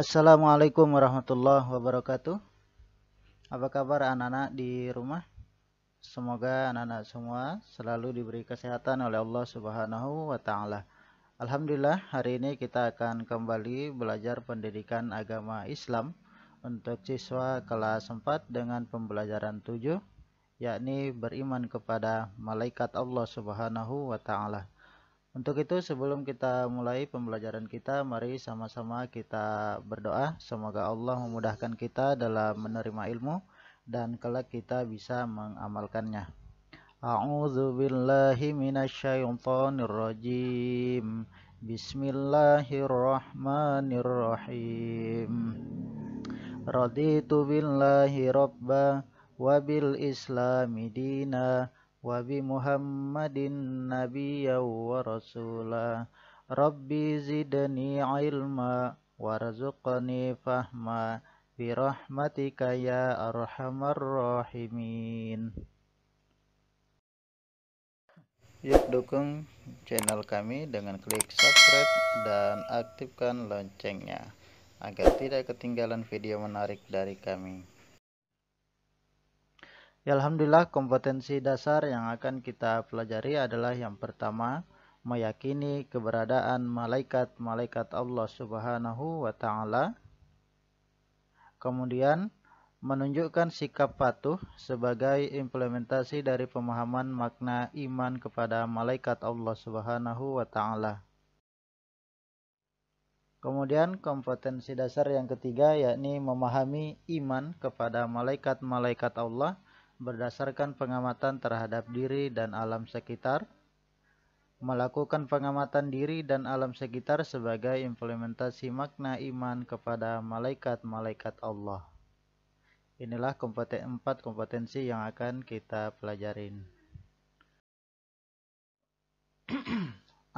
Assalamualaikum warahmatullahi wabarakatuh. Apa kabar anak-anak di rumah? Semoga anak-anak semua selalu diberi kesehatan oleh Allah Subhanahu wa taala. Alhamdulillah, hari ini kita akan kembali belajar pendidikan agama Islam untuk siswa kelas 4 dengan pembelajaran 7 yakni beriman kepada malaikat Allah Subhanahu wa taala. Untuk itu sebelum kita mulai pembelajaran kita, mari sama-sama kita berdoa. Semoga Allah memudahkan kita dalam menerima ilmu dan kelak kita bisa mengamalkannya. A'udzu billahi minasyaitonir rajim. Bismillahirrahmanirrahim. Raditu billahi rabba wa bil islami dina وبمحمد نبيا ورسولا ربي زدني علما وارزقني فهما برحمتك يا أرحم الراحمين Yuk dukung channel kami dengan klik subscribe dan aktifkan loncengnya agar tidak ketinggalan video menarik dari kami. Ya, Alhamdulillah kompetensi dasar yang akan kita pelajari adalah yang pertama meyakini keberadaan malaikat-malaikat Allah Subhanahu wa taala. Kemudian menunjukkan sikap patuh sebagai implementasi dari pemahaman makna iman kepada malaikat Allah Subhanahu wa taala. Kemudian kompetensi dasar yang ketiga yakni memahami iman kepada malaikat-malaikat Allah berdasarkan pengamatan terhadap diri dan alam sekitar, melakukan pengamatan diri dan alam sekitar sebagai implementasi makna iman kepada malaikat-malaikat Allah. Inilah kompeten, empat kompetensi yang akan kita pelajarin.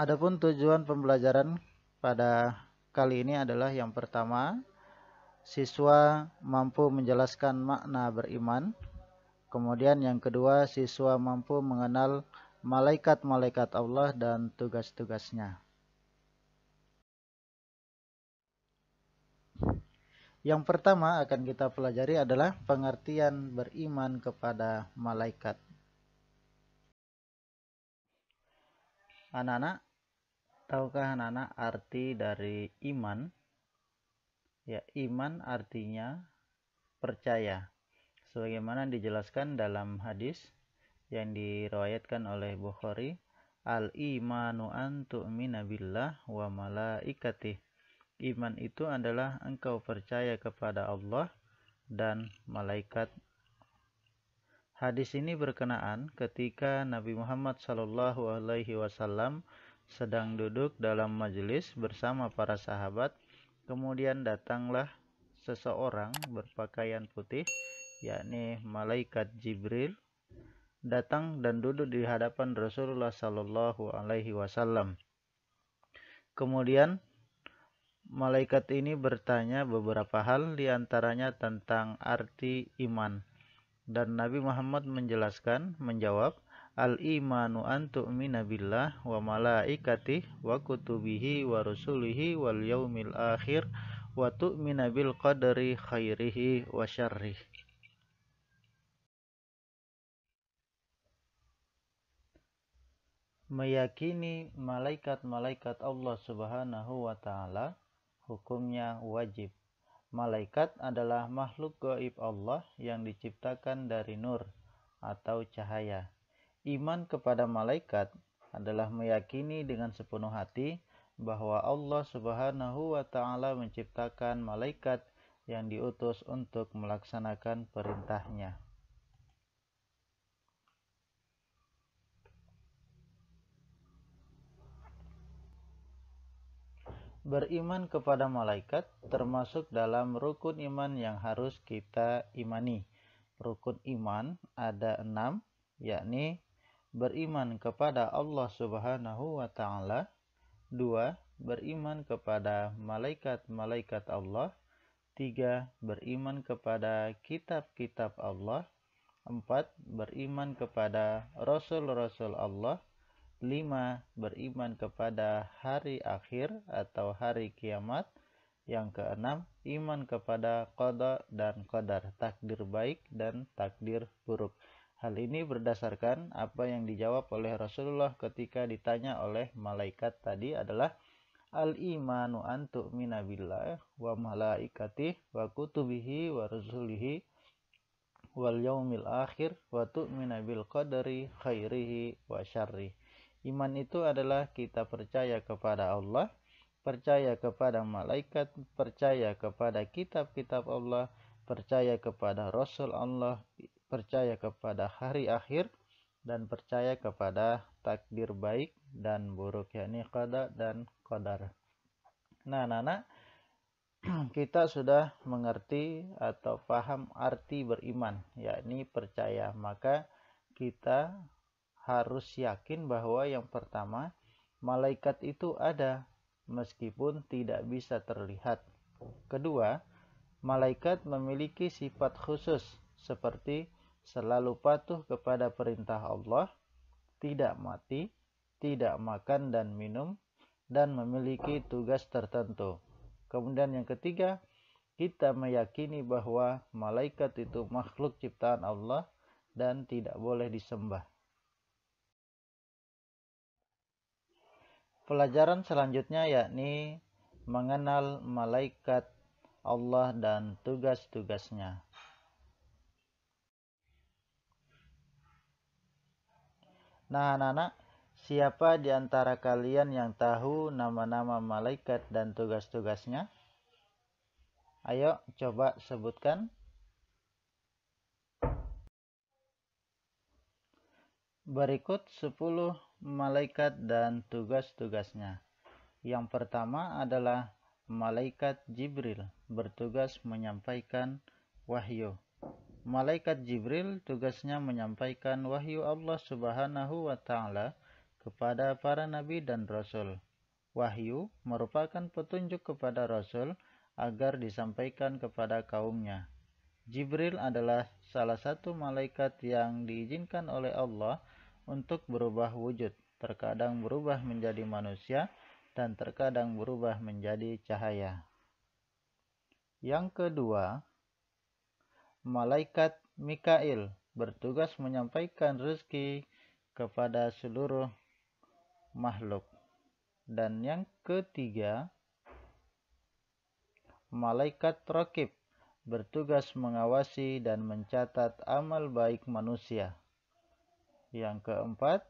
Adapun tujuan pembelajaran pada kali ini adalah yang pertama, siswa mampu menjelaskan makna beriman Kemudian yang kedua, siswa mampu mengenal malaikat-malaikat Allah dan tugas-tugasnya. Yang pertama akan kita pelajari adalah pengertian beriman kepada malaikat. Anak-anak, tahukah anak-anak arti dari iman? Ya, iman artinya percaya sebagaimana dijelaskan dalam hadis yang diriwayatkan oleh Bukhari al imanu an tu'mina billah wa malaikati iman itu adalah engkau percaya kepada Allah dan malaikat hadis ini berkenaan ketika Nabi Muhammad Shallallahu alaihi wasallam sedang duduk dalam majelis bersama para sahabat kemudian datanglah seseorang berpakaian putih yakni malaikat Jibril datang dan duduk di hadapan Rasulullah Shallallahu alaihi wasallam. Kemudian malaikat ini bertanya beberapa hal diantaranya tentang arti iman. Dan Nabi Muhammad menjelaskan, menjawab, Al-imanu an tu'mina billah wa malaikati wa kutubihi wa rusulihi wal yaumil akhir wa tu'mina bil qadari khairihi wa syarrihi. meyakini malaikat-malaikat Allah Subhanahu wa taala hukumnya wajib. Malaikat adalah makhluk gaib Allah yang diciptakan dari nur atau cahaya. Iman kepada malaikat adalah meyakini dengan sepenuh hati bahwa Allah Subhanahu wa taala menciptakan malaikat yang diutus untuk melaksanakan perintahnya. beriman kepada malaikat termasuk dalam rukun iman yang harus kita imani. Rukun iman ada enam, yakni beriman kepada Allah Subhanahu wa Ta'ala, dua beriman kepada malaikat-malaikat Allah, tiga beriman kepada kitab-kitab Allah, empat beriman kepada rasul-rasul Allah, Lima, beriman kepada hari akhir atau hari kiamat. Yang keenam, iman kepada qada dan qadar, takdir baik dan takdir buruk. Hal ini berdasarkan apa yang dijawab oleh Rasulullah ketika ditanya oleh malaikat tadi adalah Al-imanu antuk minabillah wa malaikatih wa kutubihi wa rasulihi wal yaumil akhir wa tu'mina bil qadari khairihi wa syarrih. Iman itu adalah kita percaya kepada Allah, percaya kepada malaikat, percaya kepada kitab-kitab Allah, percaya kepada Rasul Allah, percaya kepada hari akhir, dan percaya kepada takdir baik dan buruk, yakni qada dan qadar. Nah, anak kita sudah mengerti atau paham arti beriman, yakni percaya. Maka kita harus yakin bahwa yang pertama, malaikat itu ada meskipun tidak bisa terlihat. Kedua, malaikat memiliki sifat khusus seperti selalu patuh kepada perintah Allah, tidak mati, tidak makan dan minum, dan memiliki tugas tertentu. Kemudian yang ketiga, kita meyakini bahwa malaikat itu makhluk ciptaan Allah dan tidak boleh disembah. Pelajaran selanjutnya yakni mengenal malaikat Allah dan tugas-tugasnya. Nah, anak-anak, siapa di antara kalian yang tahu nama-nama malaikat dan tugas-tugasnya? Ayo, coba sebutkan. Berikut 10 malaikat dan tugas-tugasnya. Yang pertama adalah malaikat Jibril bertugas menyampaikan wahyu. Malaikat Jibril tugasnya menyampaikan wahyu Allah Subhanahu wa taala kepada para nabi dan rasul. Wahyu merupakan petunjuk kepada rasul agar disampaikan kepada kaumnya. Jibril adalah salah satu malaikat yang diizinkan oleh Allah untuk berubah wujud, terkadang berubah menjadi manusia, dan terkadang berubah menjadi cahaya. Yang kedua, malaikat Mikail bertugas menyampaikan rezeki kepada seluruh makhluk. Dan yang ketiga, malaikat Rokib bertugas mengawasi dan mencatat amal baik manusia. Yang keempat,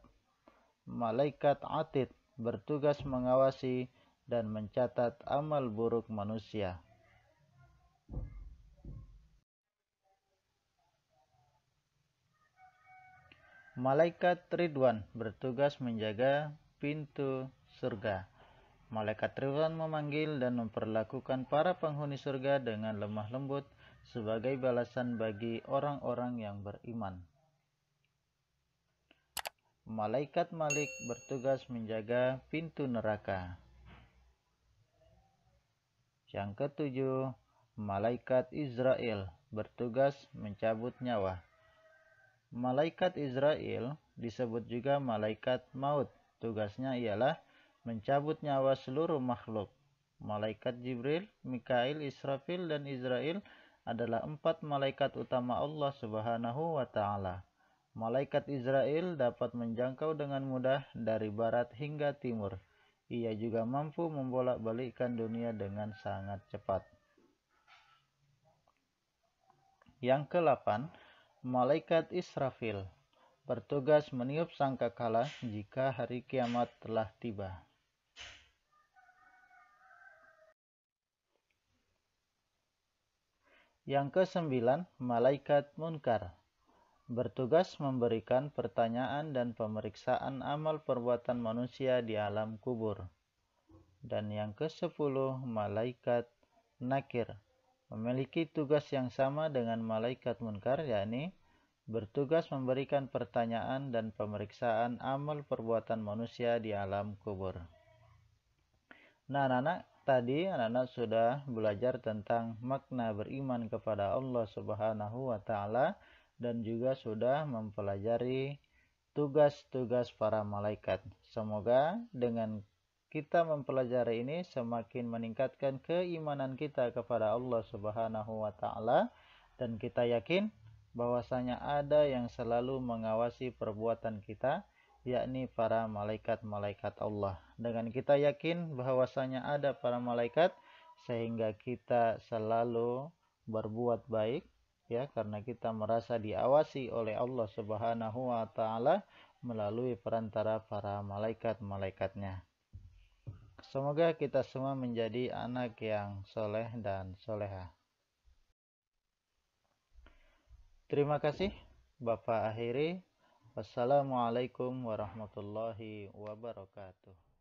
malaikat atid bertugas mengawasi dan mencatat amal buruk manusia. Malaikat Ridwan bertugas menjaga pintu surga. Malaikat Ridwan memanggil dan memperlakukan para penghuni surga dengan lemah lembut sebagai balasan bagi orang-orang yang beriman malaikat Malik bertugas menjaga pintu neraka. Yang ketujuh, malaikat Israel bertugas mencabut nyawa. Malaikat Israel disebut juga malaikat maut. Tugasnya ialah mencabut nyawa seluruh makhluk. Malaikat Jibril, Mikail, Israfil, dan Israel adalah empat malaikat utama Allah Subhanahu wa Ta'ala. Malaikat Israel dapat menjangkau dengan mudah dari barat hingga timur. Ia juga mampu membolak-balikkan dunia dengan sangat cepat. Yang ke-8, Malaikat Israfil bertugas meniup sangkakala jika hari kiamat telah tiba. Yang ke-9, malaikat munkar bertugas memberikan pertanyaan dan pemeriksaan amal perbuatan manusia di alam kubur. Dan yang ke-10, malaikat nakir memiliki tugas yang sama dengan malaikat munkar, yakni bertugas memberikan pertanyaan dan pemeriksaan amal perbuatan manusia di alam kubur. Nah, anak-anak, tadi anak-anak sudah belajar tentang makna beriman kepada Allah Subhanahu wa taala dan juga sudah mempelajari tugas-tugas para malaikat. Semoga dengan kita mempelajari ini semakin meningkatkan keimanan kita kepada Allah Subhanahu wa taala dan kita yakin bahwasanya ada yang selalu mengawasi perbuatan kita yakni para malaikat-malaikat Allah. Dengan kita yakin bahwasanya ada para malaikat sehingga kita selalu berbuat baik ya karena kita merasa diawasi oleh Allah Subhanahu wa taala melalui perantara para malaikat-malaikatnya. Semoga kita semua menjadi anak yang soleh dan soleha. Terima kasih, Bapak akhiri. Wassalamualaikum warahmatullahi wabarakatuh.